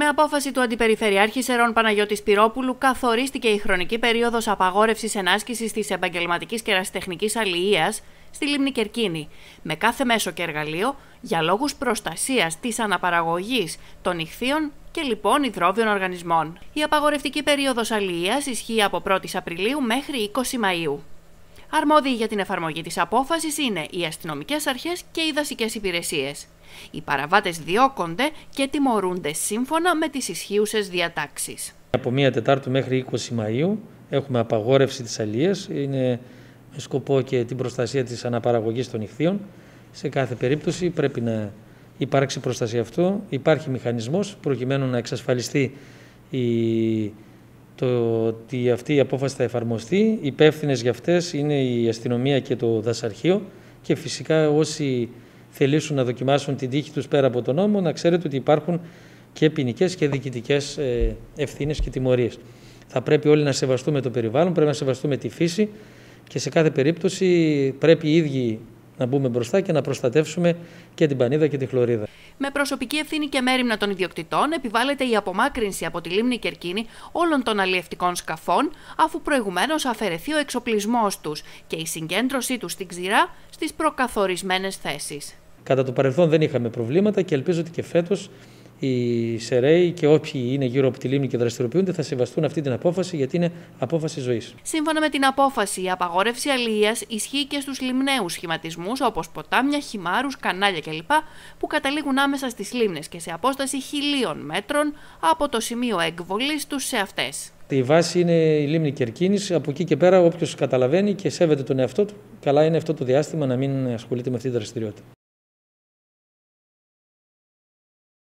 Με απόφαση του Αντιπεριφερειάρχη Σερών Παναγιώτη Πυρόπουλου καθορίστηκε η χρονική περίοδος απαγόρευσης ενάσκησης της επαγγελματικής κερασιτεχνική αλληλείας στη Λίμνη Κερκίνη, με κάθε μέσο και εργαλείο για λόγους προστασίας της αναπαραγωγής των ηχθείων και λοιπόν υδρόβιων οργανισμών. Η απαγορευτική περίοδος αλληλείας ισχύει από 1η Απριλίου μέχρι 20 Μαου. Αρμόδιοι για την εφαρμογή της απόφασης είναι οι αστυνομικές αρχές και οι δασικές υπηρεσίες. Οι παραβάτες διώκονται και τιμωρούνται σύμφωνα με τις ισχύουσες διατάξεις. Από 1 Τετάρτου μέχρι 20 Μαΐου έχουμε απαγόρευση της αλίας, είναι με σκοπό και την προστασία της αναπαραγωγής των νυχθείων. Σε κάθε περίπτωση πρέπει να υπάρξει προστασία αυτού. Υπάρχει μηχανισμός προκειμένου να εξασφαλιστεί η το ότι αυτή η απόφαση θα εφαρμοστεί. Υπεύθυνες για αυτές είναι η αστυνομία και το δασαρχείο και φυσικά όσοι θελήσουν να δοκιμάσουν την τύχη τους πέρα από τον νόμο, να ξέρετε ότι υπάρχουν και ποινικές και διοικητικές ε, ευθύνες και τιμωρίες. Θα πρέπει όλοι να σεβαστούμε το περιβάλλον, πρέπει να σεβαστούμε τη φύση και σε κάθε περίπτωση πρέπει οι ίδιοι να μπούμε μπροστά και να προστατεύσουμε και την πανίδα και τη χλωρίδα. Με προσωπική ευθύνη και μέρημνα των ιδιοκτητών επιβάλλεται η απομάκρυνση από τη λίμνη Κερκίνη όλων των αλλιευτικών σκαφών, αφού προηγουμένως αφαιρεθεί ο εξοπλισμός τους και η συγκέντρωσή τους στην ξηρά στις προκαθορισμένες θέσεις. Κατά το παρελθόν δεν είχαμε προβλήματα και ελπίζω ότι και φέτος οι Σεραίοι και όποιοι είναι γύρω από τη λίμνη και δραστηριοποιούνται θα σεβαστούν αυτή την απόφαση γιατί είναι απόφαση ζωής. Σύμφωνα με την απόφαση, η απαγόρευση αλληλείας ισχύει και στους λιμναίους σχηματισμούς όπως ποτάμια, χυμάρους, κανάλια κλπ. που καταλήγουν άμεσα στις λίμνες και σε απόσταση χιλίων μέτρων από το σημείο εκβολή τους σε αυτές. Η βάση είναι η λίμνη Κερκίνης. Από εκεί και πέρα, όποιος καταλαβαίνει και σέβεται τον εαυτό του, καλά είναι αυτό το διάστημα να μην ασχολείται με αυτή τη δραστηριότητα.